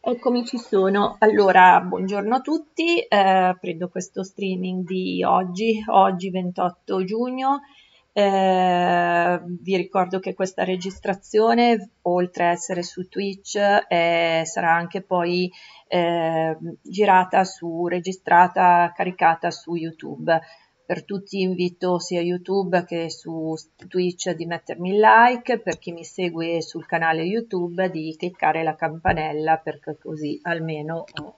Eccomi, ci sono. Allora, buongiorno a tutti, eh, prendo questo streaming di oggi, oggi 28 giugno. Eh, vi ricordo che questa registrazione, oltre a essere su Twitch, eh, sarà anche poi eh, girata su, registrata, caricata su YouTube per tutti invito sia YouTube che su Twitch di mettermi il like, per chi mi segue sul canale YouTube di cliccare la campanella perché così almeno ho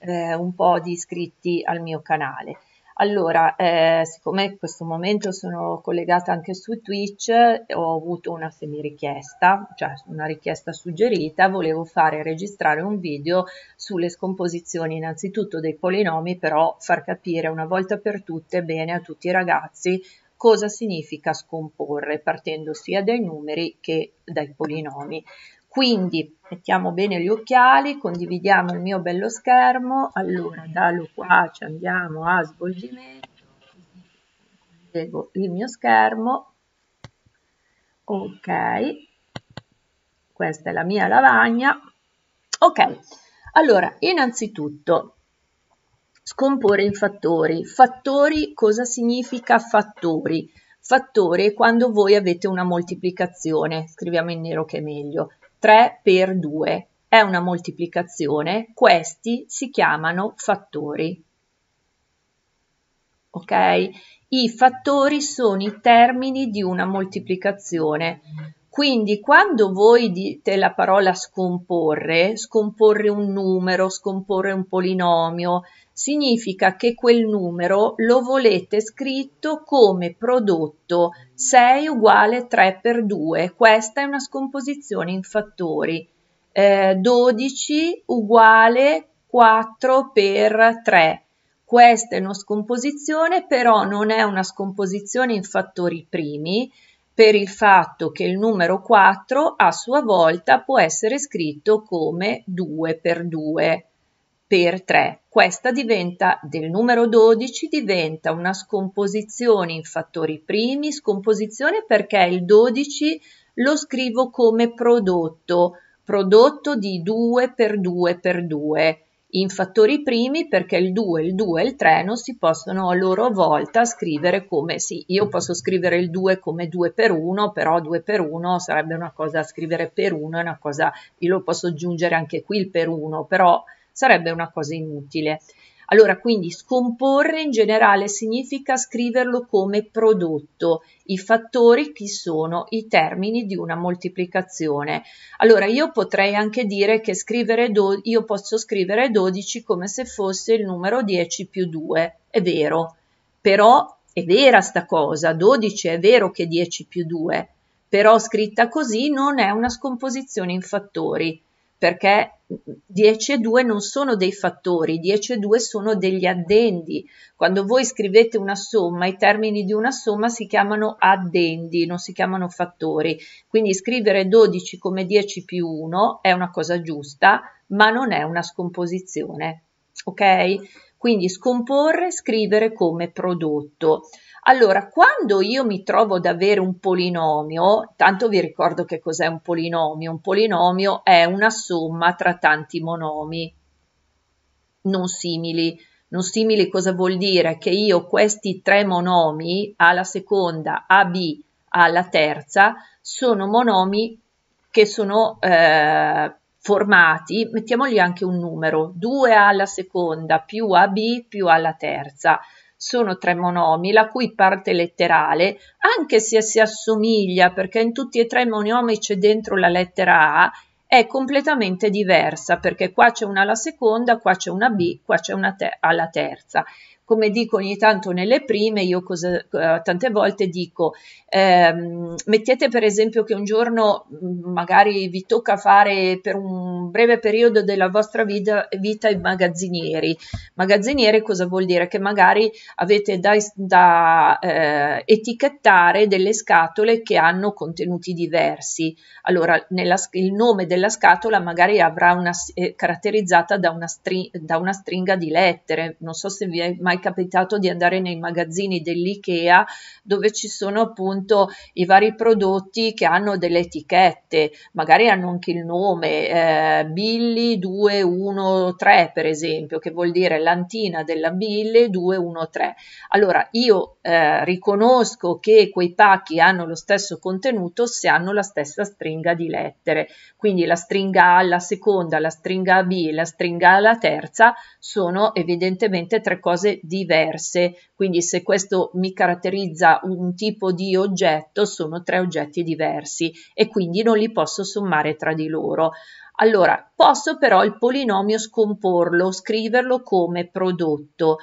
eh, un po' di iscritti al mio canale. Allora, eh, siccome in questo momento sono collegata anche su Twitch, eh, ho avuto una semirichiesta, cioè una richiesta suggerita, volevo fare registrare un video sulle scomposizioni innanzitutto dei polinomi, però far capire una volta per tutte bene a tutti i ragazzi cosa significa scomporre partendo sia dai numeri che dai polinomi. Quindi mettiamo bene gli occhiali, condividiamo il mio bello schermo, allora dallo qua ci andiamo a svolgimento, collego il mio schermo, ok, questa è la mia lavagna, ok, allora innanzitutto scomporre in fattori, fattori cosa significa fattori? Fattori è quando voi avete una moltiplicazione, scriviamo in nero che è meglio, 3 per 2 è una moltiplicazione, questi si chiamano fattori. Ok? I fattori sono i termini di una moltiplicazione. Quindi quando voi dite la parola scomporre, scomporre un numero, scomporre un polinomio, significa che quel numero lo volete scritto come prodotto 6 uguale 3 per 2, questa è una scomposizione in fattori, eh, 12 uguale 4 per 3, questa è una scomposizione però non è una scomposizione in fattori primi, per il fatto che il numero 4 a sua volta può essere scritto come 2 per 2 per 3. Questa diventa del numero 12 diventa una scomposizione in fattori primi, scomposizione perché il 12 lo scrivo come prodotto, prodotto di 2 per 2 per 2 in fattori primi perché il 2, il 2 e il 3 non si possono a loro volta scrivere come sì, io posso scrivere il 2 come 2 per 1, però 2 per 1 sarebbe una cosa scrivere per 1 è una cosa io lo posso aggiungere anche qui il per 1, però sarebbe una cosa inutile. Allora, quindi scomporre in generale significa scriverlo come prodotto, i fattori chi sono i termini di una moltiplicazione. Allora, io potrei anche dire che scrivere do- io posso scrivere 12 come se fosse il numero 10 più 2, è vero, però è vera sta cosa, 12 è vero che 10 più 2, però scritta così non è una scomposizione in fattori, perché 10 e 2 non sono dei fattori, 10 e 2 sono degli addendi. Quando voi scrivete una somma, i termini di una somma si chiamano addendi, non si chiamano fattori. Quindi scrivere 12 come 10 più 1 è una cosa giusta, ma non è una scomposizione. Ok? Quindi scomporre, scrivere come prodotto. Allora, quando io mi trovo ad avere un polinomio, tanto vi ricordo che cos'è un polinomio, un polinomio è una somma tra tanti monomi non simili. Non simili cosa vuol dire? Che io questi tre monomi, alla seconda, A, B alla terza, sono monomi che sono eh, formati, mettiamogli anche un numero, 2 alla seconda più AB più alla terza sono tre monomi, la cui parte letterale, anche se si assomiglia perché in tutti e tre i monomi c'è dentro la lettera A, è completamente diversa perché qua c'è una alla seconda, qua c'è una B, qua c'è una te alla terza come dico ogni tanto nelle prime, io cosa, eh, tante volte dico, ehm, mettete per esempio che un giorno mm, magari vi tocca fare per un breve periodo della vostra vita, vita i magazzinieri. Magazzinieri cosa vuol dire? Che magari avete da, da eh, etichettare delle scatole che hanno contenuti diversi. Allora, nella, il nome della scatola magari avrà una, eh, caratterizzata da una, stri, da una stringa di lettere, non so se vi è mai capitato di andare nei magazzini dell'IKEA dove ci sono appunto i vari prodotti che hanno delle etichette, magari hanno anche il nome eh, Billy 213 per esempio, che vuol dire l'antina della Billy 213. Allora io eh, riconosco che quei pacchi hanno lo stesso contenuto se hanno la stessa stringa di lettere, quindi la stringa A la seconda, la stringa B, la stringa alla terza sono evidentemente tre cose diverse, quindi se questo mi caratterizza un tipo di oggetto sono tre oggetti diversi e quindi non li posso sommare tra di loro. Allora, posso però il polinomio scomporlo, scriverlo come prodotto.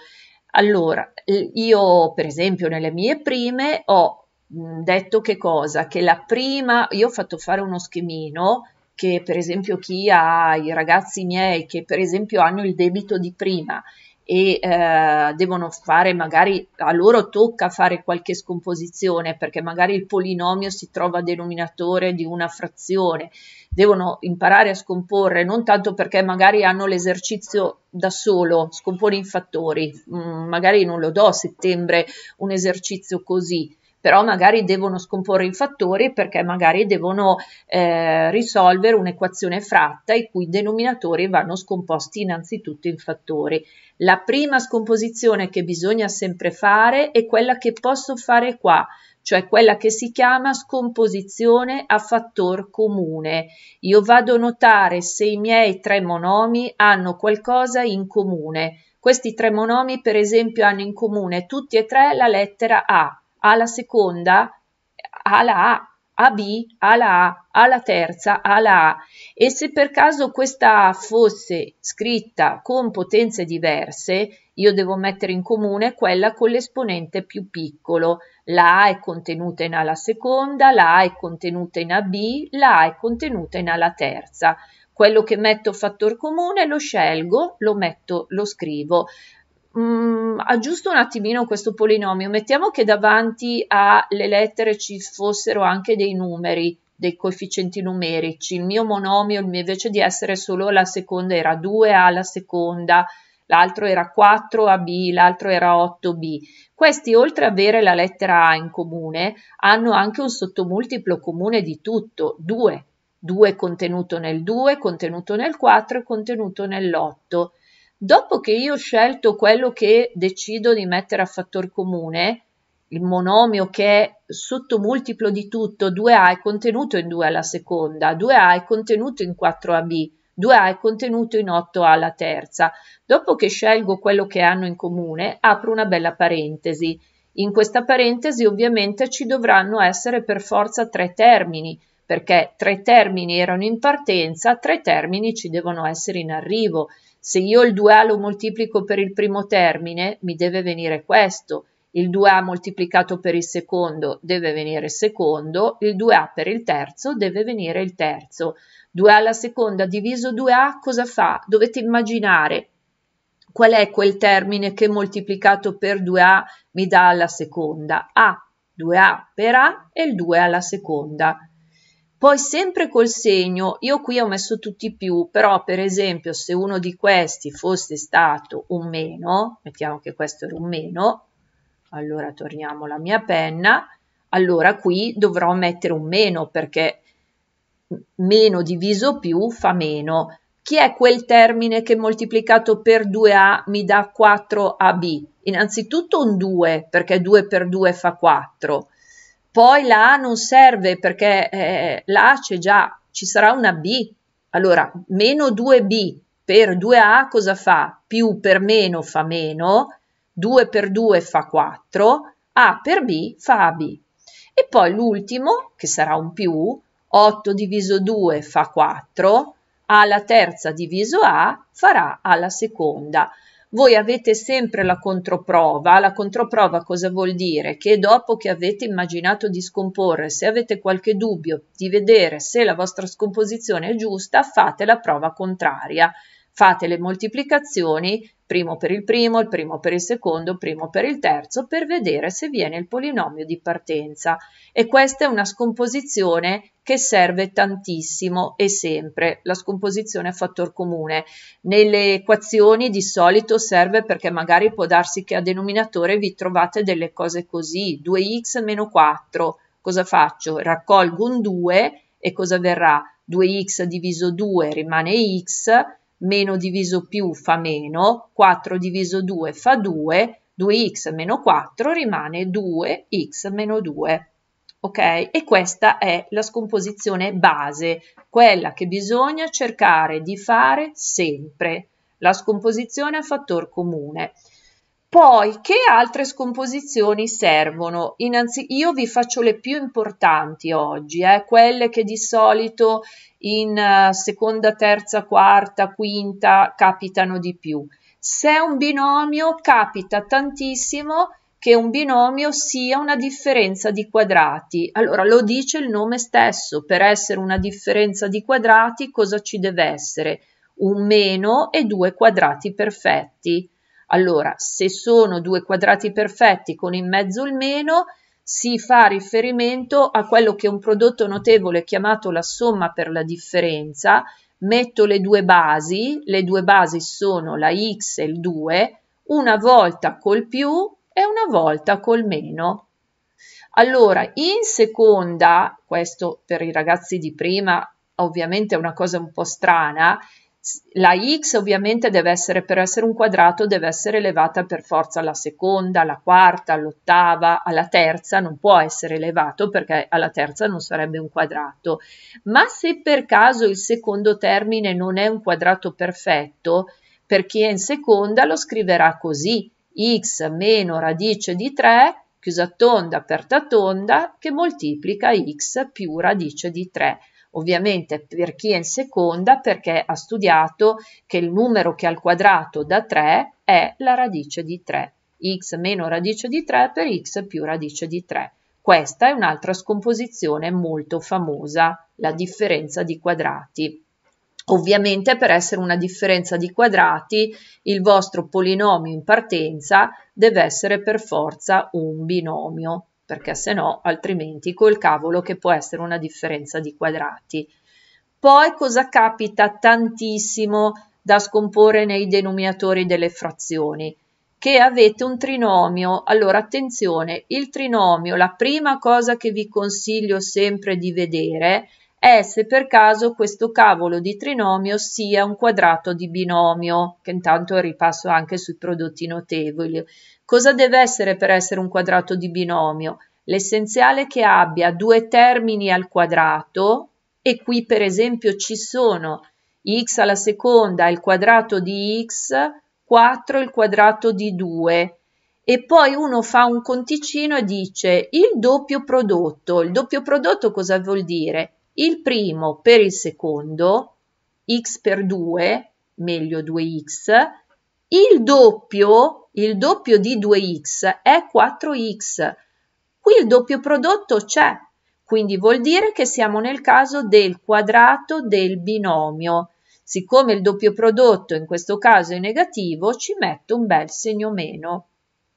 Allora, eh, io per esempio nelle mie prime ho mm, detto che cosa? Che la prima, io ho fatto fare uno schemino che per esempio chi ha i ragazzi miei che per esempio hanno il debito di prima e eh, devono fare magari a loro tocca fare qualche scomposizione perché magari il polinomio si trova a denominatore di una frazione devono imparare a scomporre non tanto perché magari hanno l'esercizio da solo scompone in fattori mm, magari non lo do a settembre un esercizio così però magari devono scomporre i fattori perché magari devono eh, risolvere un'equazione fratta i cui denominatori vanno scomposti innanzitutto in fattori. La prima scomposizione che bisogna sempre fare è quella che posso fare qua, cioè quella che si chiama scomposizione a fattor comune. Io vado a notare se i miei tre monomi hanno qualcosa in comune. Questi tre monomi, per esempio, hanno in comune tutti e tre la lettera A alla seconda, alla A, AB, alla A, alla terza, alla A. E se per caso questa A fosse scritta con potenze diverse, io devo mettere in comune quella con l'esponente più piccolo. La A è contenuta in A alla seconda, la A è contenuta in AB, la A è contenuta in A alla terza quello che metto fattore comune lo scelgo, lo metto, lo scrivo mh, mm, aggiusto un attimino questo polinomio, mettiamo che davanti alle lettere ci fossero anche dei numeri, dei coefficienti numerici, il mio monomio invece di essere solo la seconda era 2a alla seconda, l'altro era 4ab, l'altro era 8b. Questi oltre ad avere la lettera A in comune hanno anche un sottomultiplo comune di tutto, 2, 2 contenuto nel 2, contenuto nel 4 e contenuto nell'8. Dopo che io ho scelto quello che decido di mettere a fattor comune, il monomio che è sottomultiplo di tutto, 2a è contenuto in 2 alla seconda, 2a è contenuto in 4ab, 2a è contenuto in 8a alla terza. Dopo che scelgo quello che hanno in comune, apro una bella parentesi. In questa parentesi ovviamente ci dovranno essere per forza tre termini, perché tre termini erano in partenza, tre termini ci devono essere in arrivo se io il 2a lo moltiplico per il primo termine, mi deve venire questo. Il 2a moltiplicato per il secondo deve venire il secondo, il 2a per il terzo deve venire il terzo. 2a alla seconda diviso 2a cosa fa? Dovete immaginare qual è quel termine che moltiplicato per 2a mi dà alla seconda? a, 2a per a e il 2 alla seconda. Poi sempre col segno, io qui ho messo tutti i più, però per esempio se uno di questi fosse stato un meno, mettiamo che questo era un meno, allora torniamo alla mia penna, allora qui dovrò mettere un meno perché meno diviso più fa meno. Chi è quel termine che moltiplicato per 2a mi dà 4ab? Innanzitutto un 2 perché 2 per 2 fa 4 poi la A non serve perché eh, la A c'è già, ci sarà una B, allora meno 2B per 2A cosa fa? Più per meno fa meno, 2 per 2 fa 4, A per B fa AB. E poi l'ultimo, che sarà un più, 8 diviso 2 fa 4, A alla terza diviso A farà alla seconda voi avete sempre la controprova. La controprova cosa vuol dire? Che dopo che avete immaginato di scomporre, se avete qualche dubbio di vedere se la vostra scomposizione è giusta, fate la prova contraria. Fate le moltiplicazioni, primo per il primo, il primo per il secondo, il primo per il terzo, per vedere se viene il polinomio di partenza. E questa è una scomposizione che serve tantissimo e sempre, la scomposizione a fattor comune. Nelle equazioni di solito serve perché magari può darsi che a denominatore vi trovate delle cose così, 2x meno 4, cosa faccio? Raccolgo un 2 e cosa verrà? 2x diviso 2 rimane x, meno diviso più fa meno, 4 diviso 2 fa 2, 2x meno 4 rimane 2x meno 2. Ok? E questa è la scomposizione base, quella che bisogna cercare di fare sempre, la scomposizione a fattore comune. Poi, che altre scomposizioni servono? Innanzi, io vi faccio le più importanti oggi, eh, quelle che di solito in eh, seconda, terza, quarta, quinta capitano di più. Se è un binomio capita tantissimo che un binomio sia una differenza di quadrati. Allora lo dice il nome stesso, per essere una differenza di quadrati cosa ci deve essere? Un meno e due quadrati perfetti. Allora, se sono due quadrati perfetti con in mezzo il meno, si fa riferimento a quello che è un prodotto notevole chiamato la somma per la differenza, metto le due basi, le due basi sono la x e il 2, una volta col più e una volta col meno. Allora, in seconda, questo per i ragazzi di prima ovviamente è una cosa un po' strana, la x ovviamente deve essere, per essere un quadrato, deve essere elevata per forza alla seconda, alla quarta, all'ottava, alla terza, non può essere elevato perché alla terza non sarebbe un quadrato. Ma se per caso il secondo termine non è un quadrato perfetto, per chi è in seconda lo scriverà così, x meno radice di 3 chiusa tonda aperta tonda che moltiplica x più radice di 3 ovviamente per chi è in seconda perché ha studiato che il numero che al quadrato da 3 è la radice di 3, x meno radice di 3 per x più radice di 3. Questa è un'altra scomposizione molto famosa, la differenza di quadrati. Ovviamente per essere una differenza di quadrati il vostro polinomio in partenza deve essere per forza un binomio perché se no altrimenti col cavolo che può essere una differenza di quadrati. Poi cosa capita tantissimo da scomporre nei denominatori delle frazioni? Che avete un trinomio. Allora attenzione, il trinomio, la prima cosa che vi consiglio sempre di vedere è se per caso questo cavolo di trinomio sia un quadrato di binomio, che intanto ripasso anche sui prodotti notevoli. Cosa deve essere per essere un quadrato di binomio? L'essenziale è che abbia due termini al quadrato e qui per esempio ci sono x alla seconda il quadrato di x, 4 il quadrato di 2 e poi uno fa un conticino e dice il doppio prodotto. Il doppio prodotto cosa vuol dire? Il primo per il secondo, x per 2, meglio 2x, il doppio il doppio di 2x è 4x. Qui il doppio prodotto c'è, quindi vuol dire che siamo nel caso del quadrato del binomio. Siccome il doppio prodotto in questo caso è negativo, ci metto un bel segno meno.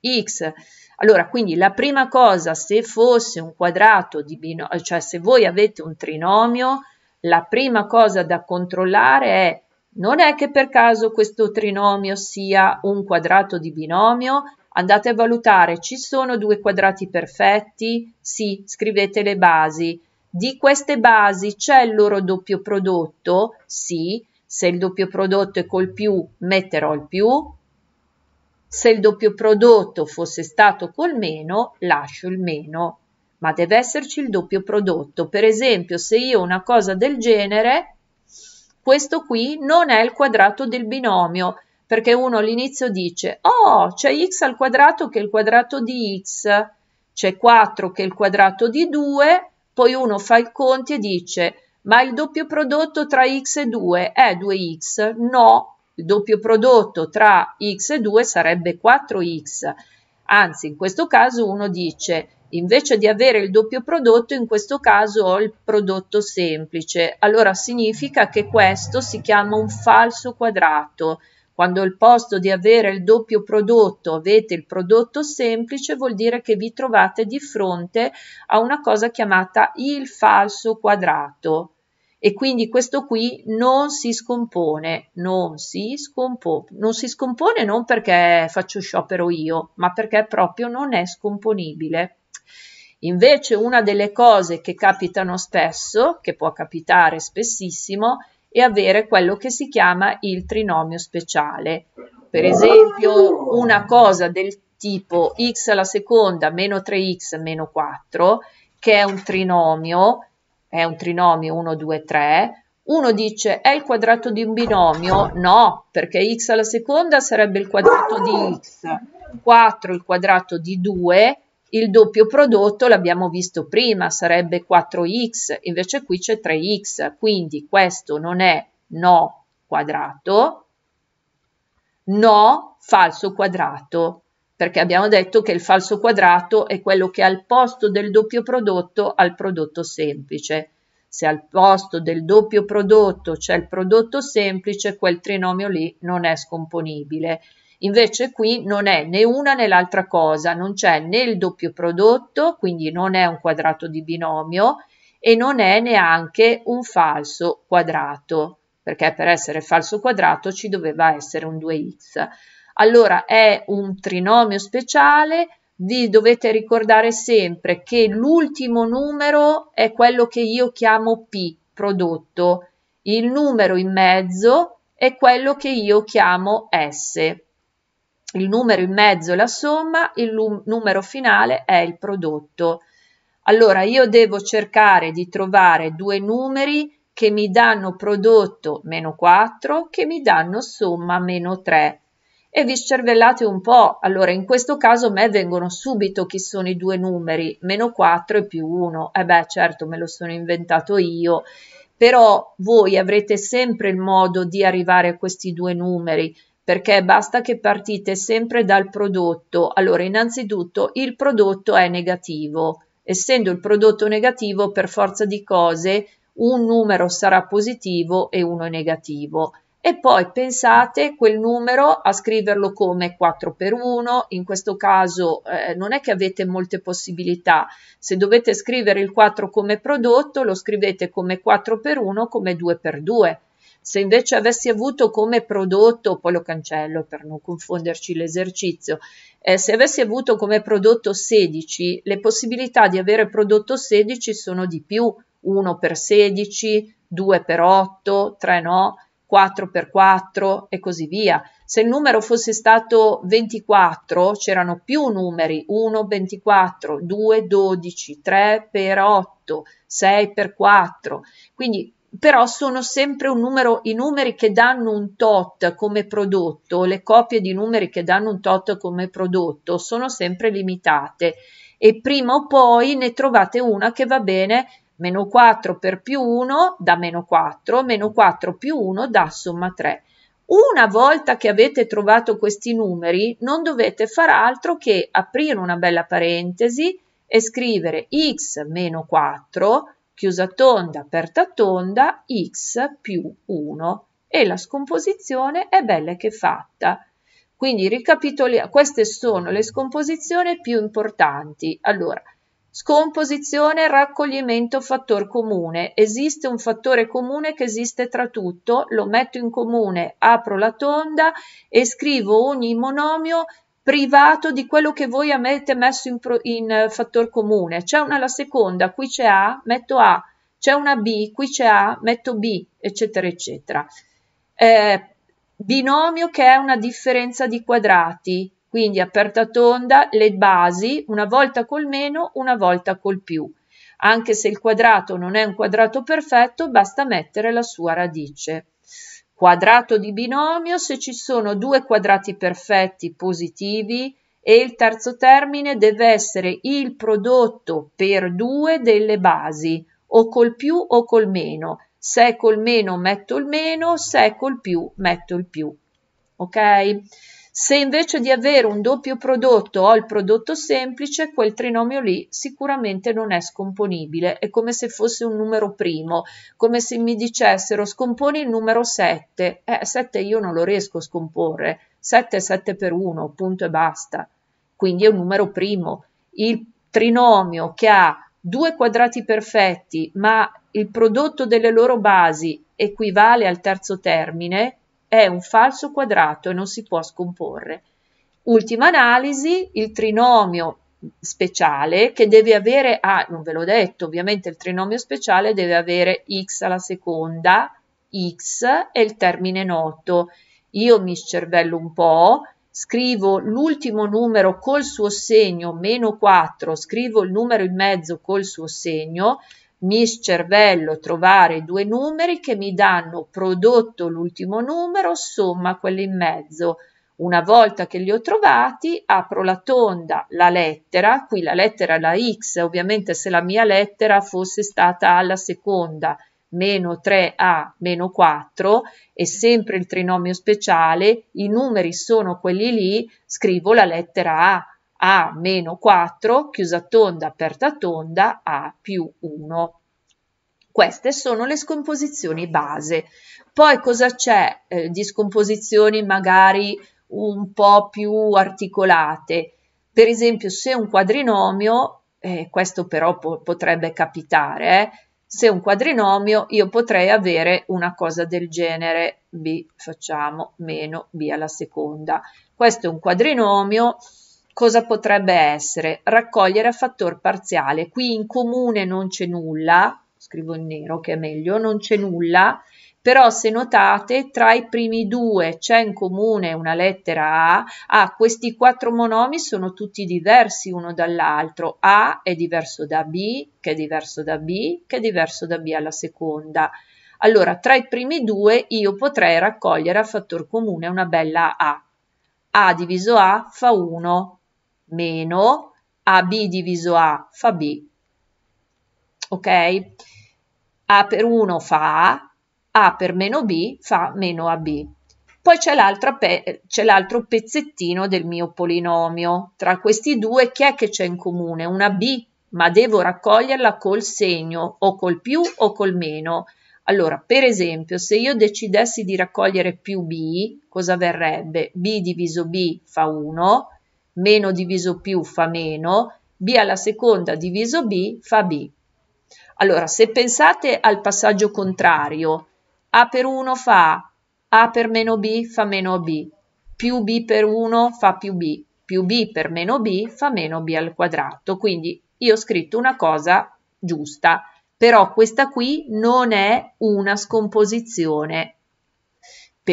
X. Allora, quindi la prima cosa, se fosse un quadrato di binomio, cioè se voi avete un trinomio, la prima cosa da controllare è non è che per caso questo trinomio sia un quadrato di binomio? Andate a valutare, ci sono due quadrati perfetti? Sì, scrivete le basi. Di queste basi c'è il loro doppio prodotto? Sì, se il doppio prodotto è col più metterò il più, se il doppio prodotto fosse stato col meno lascio il meno, ma deve esserci il doppio prodotto. Per esempio se io ho una cosa del genere questo qui non è il quadrato del binomio, perché uno all'inizio dice, oh, c'è x al quadrato che è il quadrato di x, c'è 4 che è il quadrato di 2, poi uno fa i conti e dice, ma il doppio prodotto tra x e 2 è 2x? No, il doppio prodotto tra x e 2 sarebbe 4x. Anzi, in questo caso uno dice invece di avere il doppio prodotto, in questo caso ho il prodotto semplice. Allora significa che questo si chiama un falso quadrato. Quando al posto di avere il doppio prodotto avete il prodotto semplice, vuol dire che vi trovate di fronte a una cosa chiamata il falso quadrato e quindi questo qui non si scompone, non si, scompo- non si scompone non perché faccio sciopero io, ma perché proprio non è scomponibile. Invece una delle cose che capitano spesso, che può capitare spessissimo, è avere quello che si chiama il trinomio speciale. Per esempio una cosa del tipo x alla seconda meno 3x meno 4, che è un trinomio è un trinomio 1, 2, 3, uno dice è il quadrato di un binomio? No, perché x alla seconda sarebbe il quadrato di x, 4 il quadrato di 2, il doppio prodotto l'abbiamo visto prima, sarebbe 4x, invece qui c'è 3x, quindi questo non è no quadrato, no falso quadrato, perché abbiamo detto che il falso quadrato è quello che al posto del doppio prodotto ha il prodotto semplice. Se al posto del doppio prodotto c'è il prodotto semplice, quel trinomio lì non è scomponibile. Invece qui non è né una né l'altra cosa, non c'è né il doppio prodotto, quindi non è un quadrato di binomio, e non è neanche un falso quadrato, perché per essere falso quadrato ci doveva essere un 2x. Allora è un trinomio speciale, vi dovete ricordare sempre che l'ultimo numero è quello che io chiamo P, prodotto, il numero in mezzo è quello che io chiamo S. Il numero in mezzo è la somma, il numero finale è il prodotto. Allora io devo cercare di trovare due numeri che mi danno prodotto meno 4, che mi danno somma meno 3 e vi scervellate un po'. Allora, in questo caso a me vengono subito chi sono i due numeri, meno 4 e più 1. E eh beh, certo, me lo sono inventato io, però voi avrete sempre il modo di arrivare a questi due numeri, perché basta che partite sempre dal prodotto. Allora, innanzitutto, il prodotto è negativo. Essendo il prodotto negativo, per forza di cose, un numero sarà positivo e uno negativo. E poi pensate quel numero a scriverlo come 4 per 1, in questo caso eh, non è che avete molte possibilità, se dovete scrivere il 4 come prodotto lo scrivete come 4 per 1 come 2 per 2. Se invece avessi avuto come prodotto, poi lo cancello per non confonderci l'esercizio, eh, se avessi avuto come prodotto 16, le possibilità di avere prodotto 16 sono di più, 1 per 16, 2 per 8, 3 no, 4x4 e così via. Se il numero fosse stato 24, c'erano più numeri, 1, 24, 2, 12, 3 per 8, 6 per 4. Quindi però sono sempre un numero, i numeri che danno un tot come prodotto, le coppie di numeri che danno un tot come prodotto sono sempre limitate e prima o poi ne trovate una che va bene meno 4 per più 1 dà meno 4, meno 4 più 1 dà somma 3. Una volta che avete trovato questi numeri non dovete far altro che aprire una bella parentesi e scrivere x meno 4 chiusa tonda aperta tonda x più 1 e la scomposizione è bella che fatta. Quindi ricapitoliamo, queste sono le scomposizioni più importanti. Allora, Scomposizione raccoglimento fattore comune. Esiste un fattore comune che esiste tra tutto, lo metto in comune, apro la tonda e scrivo ogni monomio privato di quello che voi avete messo in, pro, in eh, fattor comune. C'è una la seconda, qui c'è A, metto A, c'è una B, qui c'è A, metto B, eccetera, eccetera. Eh, binomio che è una differenza di quadrati, quindi aperta tonda, le basi una volta col meno, una volta col più. Anche se il quadrato non è un quadrato perfetto, basta mettere la sua radice. Quadrato di binomio se ci sono due quadrati perfetti positivi e il terzo termine deve essere il prodotto per due delle basi, o col più o col meno. Se è col meno metto il meno, se è col più metto il più. Ok? Se invece di avere un doppio prodotto ho il prodotto semplice, quel trinomio lì sicuramente non è scomponibile, è come se fosse un numero primo, come se mi dicessero scomponi il numero 7, eh 7 io non lo riesco a scomporre, 7 è 7 per 1, punto e basta, quindi è un numero primo. Il trinomio che ha due quadrati perfetti, ma il prodotto delle loro basi equivale al terzo termine, è un falso quadrato e non si può scomporre. Ultima analisi, il trinomio speciale che deve avere, ah non ve l'ho detto, ovviamente il trinomio speciale deve avere x alla seconda, x e il termine noto. Io mi scervello un po', scrivo l'ultimo numero col suo segno, meno 4, scrivo il numero in mezzo col suo segno, Miss Cervello trovare due numeri che mi danno prodotto l'ultimo numero, somma quelli in mezzo. Una volta che li ho trovati, apro la tonda, la lettera, qui la lettera è la x, ovviamente se la mia lettera fosse stata alla seconda, meno 3a meno 4 è sempre il trinomio speciale, i numeri sono quelli lì, scrivo la lettera a, a meno 4, chiusa tonda, aperta tonda, a più 1. Queste sono le scomposizioni base. Poi cosa c'è eh, di scomposizioni magari un po' più articolate? Per esempio se un quadrinomio, eh, questo però po potrebbe capitare, eh, se un quadrinomio io potrei avere una cosa del genere b facciamo meno b alla seconda. Questo è un quadrinomio cosa potrebbe essere? Raccogliere a fattor parziale. Qui in comune non c'è nulla, scrivo in nero che è meglio, non c'è nulla, però se notate tra i primi due c'è in comune una lettera A, ah, questi quattro monomi sono tutti diversi uno dall'altro, A è diverso da B, che è diverso da B, che è diverso da B alla seconda. Allora, tra i primi due io potrei raccogliere a fattor comune una bella A. A diviso A fa 1, meno AB diviso A fa B, ok? A per 1 fa A, A per meno B fa meno AB. Poi c'è, l'altro pezzettino del mio polinomio. Tra questi due chi è che c'è in comune? Una B, ma devo raccoglierla col segno, o col più o col meno. Allora, per esempio, se io decidessi di raccogliere più B, cosa verrebbe? B diviso B fa 1, meno diviso più fa meno, b alla seconda diviso b fa b. Allora, se pensate al passaggio contrario, a per 1 fa a, a per meno b fa meno b, più b per 1 fa più b, più b per meno b fa meno b al quadrato. Quindi io ho scritto una cosa giusta, però questa qui non è una scomposizione,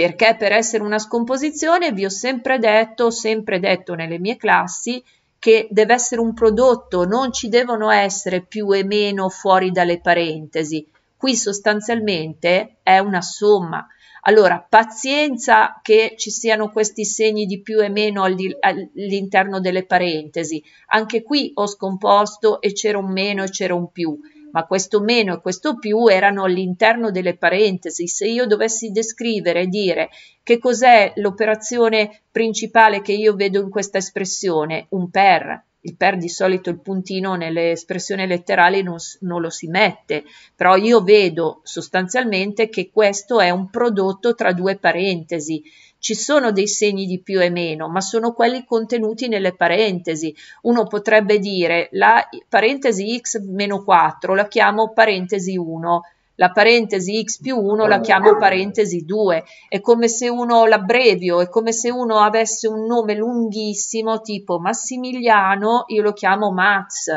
perché per essere una scomposizione vi ho sempre detto, sempre detto nelle mie classi, che deve essere un prodotto, non ci devono essere più e meno fuori dalle parentesi. Qui sostanzialmente è una somma. Allora, pazienza che ci siano questi segni di più e meno all'interno delle parentesi. Anche qui ho scomposto e c'era un meno e c'era un più ma questo meno e questo più erano all'interno delle parentesi. Se io dovessi descrivere e dire che cos'è l'operazione principale che io vedo in questa espressione, un per, il per di solito il puntino nelle espressioni letterali non, non, lo si mette, però io vedo sostanzialmente che questo è un prodotto tra due parentesi ci sono dei segni di più e meno, ma sono quelli contenuti nelle parentesi. Uno potrebbe dire la parentesi x meno 4 la chiamo parentesi 1, la parentesi x più 1 la chiamo parentesi 2, è come se uno l'abbrevio, è come se uno avesse un nome lunghissimo tipo Massimiliano, io lo chiamo Mats,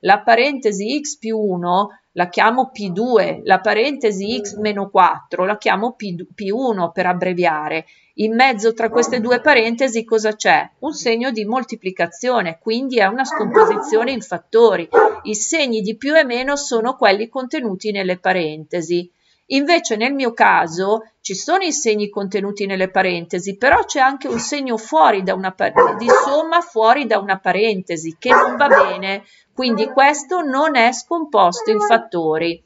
la parentesi x più 1 la chiamo P2, la parentesi x mm. meno 4 la chiamo P1 per abbreviare. In mezzo tra queste due parentesi cosa c'è? Un segno di moltiplicazione, quindi è una scomposizione in fattori. I segni di più e meno sono quelli contenuti nelle parentesi. Invece nel mio caso ci sono i segni contenuti nelle parentesi, però c'è anche un segno fuori da una di somma fuori da una parentesi che non va bene, quindi questo non è scomposto in fattori.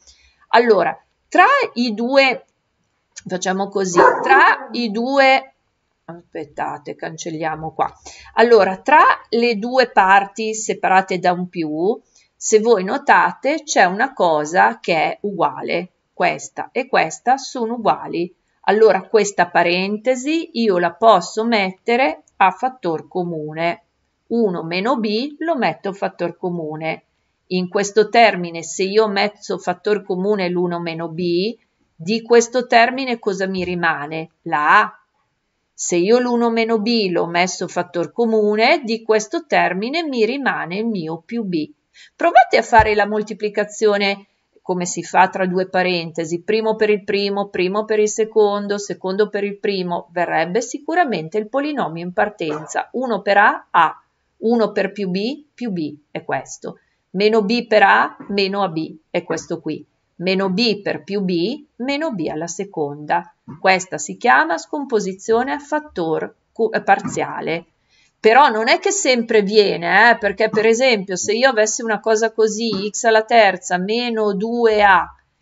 Allora, tra i due facciamo così, tra i due aspettate, cancelliamo qua. Allora, tra le due parti separate da un più, se voi notate c'è una cosa che è uguale, questa e questa sono uguali. Allora questa parentesi io la posso mettere a fattor comune. 1 meno b lo metto a fattor comune. In questo termine se io metto fattor comune l'1 meno b, di questo termine cosa mi rimane? La a. Se io l'1 meno b l'ho messo fattor comune, di questo termine mi rimane il mio più b. Provate a fare la moltiplicazione come si fa tra due parentesi, primo per il primo, primo per il secondo, secondo per il primo, verrebbe sicuramente il polinomio in partenza, 1 per A, A, 1 per più B, più B è questo, meno B per A, meno AB è questo qui, meno B per più B, meno B alla seconda. Questa si chiama scomposizione a fattore parziale però non è che sempre viene, eh? perché per esempio se io avessi una cosa così, x alla terza meno 2a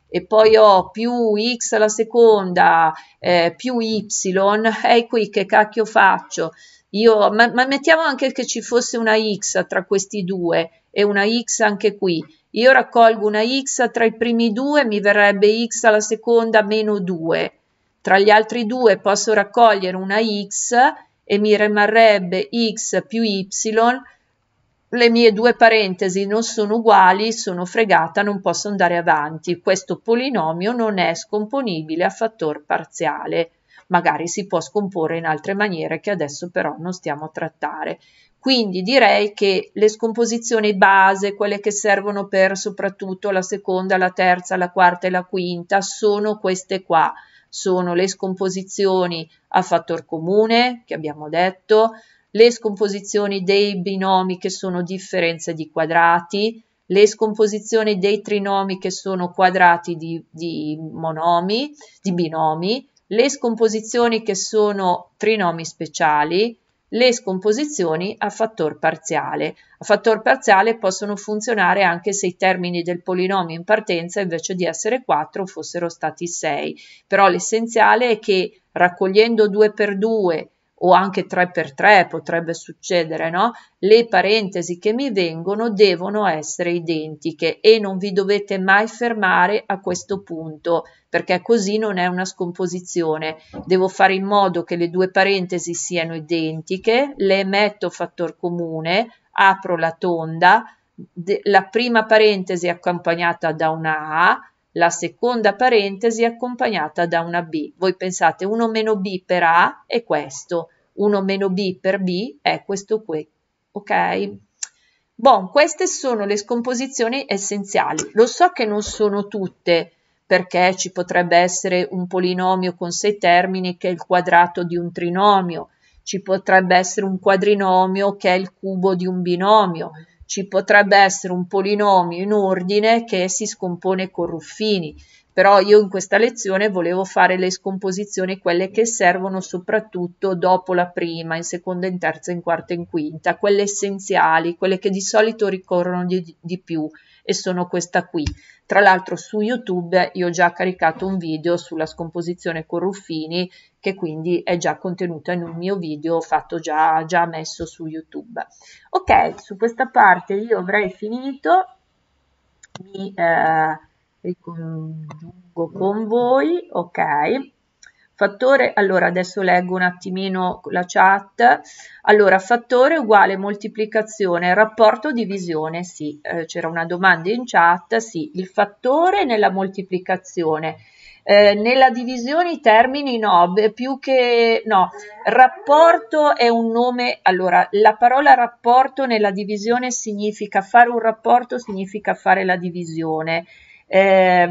e poi ho più x alla seconda eh, più y, e eh, qui che cacchio faccio? Io, ma, ma mettiamo anche che ci fosse una x tra questi due e una x anche qui. Io raccolgo una x tra i primi due, mi verrebbe x alla seconda meno 2. Tra gli altri due posso raccogliere una x e mi rimarrebbe x più y, le mie due parentesi non sono uguali, sono fregata, non posso andare avanti. Questo polinomio non è scomponibile a fattor parziale. Magari si può scomporre in altre maniere che adesso però non stiamo a trattare. Quindi direi che le scomposizioni base, quelle che servono per soprattutto la seconda, la terza, la quarta e la quinta, sono queste qua sono le scomposizioni a fattor comune, che abbiamo detto, le scomposizioni dei binomi che sono differenze di quadrati, le scomposizioni dei trinomi che sono quadrati di, di monomi, di binomi, le scomposizioni che sono trinomi speciali, le scomposizioni a fattor parziale. A fattor parziale possono funzionare anche se i termini del polinomio in partenza invece di essere 4 fossero stati 6, però l'essenziale è che raccogliendo 2 per 2 o anche 3x3 potrebbe succedere, no? Le parentesi che mi vengono devono essere identiche e non vi dovete mai fermare a questo punto perché così non è una scomposizione. Devo fare in modo che le due parentesi siano identiche, le metto fattor comune, apro la tonda, la prima parentesi è accompagnata da una A, la seconda parentesi è accompagnata da una B. Voi pensate 1 meno B per A è questo, 1 meno B per B è questo qui, ok? Bon, queste sono le scomposizioni essenziali. Lo so che non sono tutte, perché ci potrebbe essere un polinomio con sei termini che è il quadrato di un trinomio, ci potrebbe essere un quadrinomio che è il cubo di un binomio, ci potrebbe essere un polinomio in ordine che si scompone con Ruffini però io in questa lezione volevo fare le scomposizioni, quelle che servono soprattutto dopo la prima, in seconda, in terza, in quarta, in quinta, quelle essenziali, quelle che di solito ricorrono di, di più e sono questa qui. Tra l'altro su YouTube io ho già caricato un video sulla scomposizione con Ruffini che quindi è già contenuta in un mio video fatto già, già messo su YouTube. Ok, su questa parte io avrei finito. Mi, eh, ricongiungo con voi, ok. Fattore, allora adesso leggo un attimino la chat. Allora, fattore uguale moltiplicazione, rapporto divisione, sì, eh, c'era una domanda in chat, sì, il fattore nella moltiplicazione. Eh, nella divisione i termini no, più che no, rapporto è un nome, allora la parola rapporto nella divisione significa fare un rapporto, significa fare la divisione. Eh,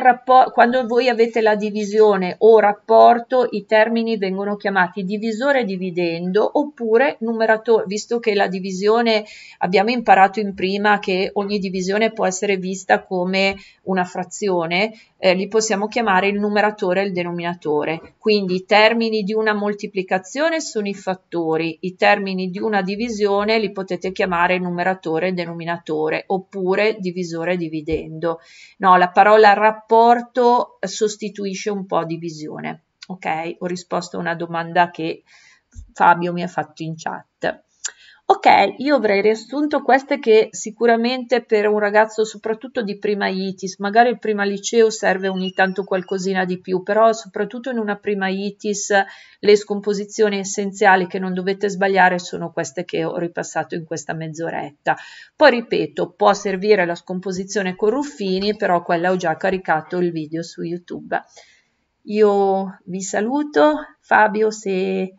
rapporto, quando voi avete la divisione o rapporto, i termini vengono chiamati divisore e dividendo oppure numeratore, visto che la divisione abbiamo imparato in prima che ogni divisione può essere vista come una frazione, eh, li possiamo chiamare il numeratore e il denominatore. Quindi i termini di una moltiplicazione sono i fattori, i termini di una divisione li potete chiamare numeratore e denominatore oppure divisore e dividendo. No, la parola rapporto sostituisce un po' divisione. Ok, ho risposto a una domanda che Fabio mi ha fatto in chat. Ok, io avrei riassunto queste che sicuramente per un ragazzo soprattutto di prima ITIS, magari il prima liceo serve ogni tanto qualcosina di più, però soprattutto in una prima ITIS le scomposizioni essenziali che non dovete sbagliare sono queste che ho ripassato in questa mezz'oretta. Poi ripeto, può servire la scomposizione con Ruffini, però quella ho già caricato il video su YouTube. Io vi saluto, Fabio se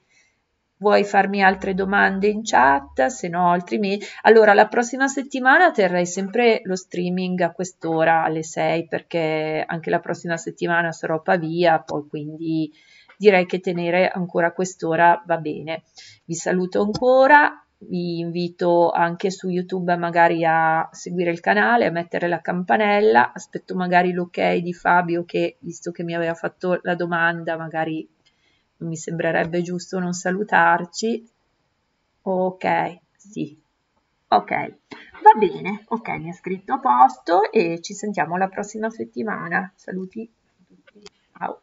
vuoi farmi altre domande in chat, se no altrimenti. Allora, la prossima settimana terrei sempre lo streaming a quest'ora, alle 6, perché anche la prossima settimana sarò a Pavia, poi quindi direi che tenere ancora quest'ora va bene. Vi saluto ancora, vi invito anche su YouTube magari a seguire il canale, a mettere la campanella, aspetto magari l'ok di Fabio che, visto che mi aveva fatto la domanda, magari mi sembrerebbe giusto non salutarci. Ok, sì. Ok, va bene, ok, mi ha scritto a posto e ci sentiamo la prossima settimana. Saluti a tutti. Ciao.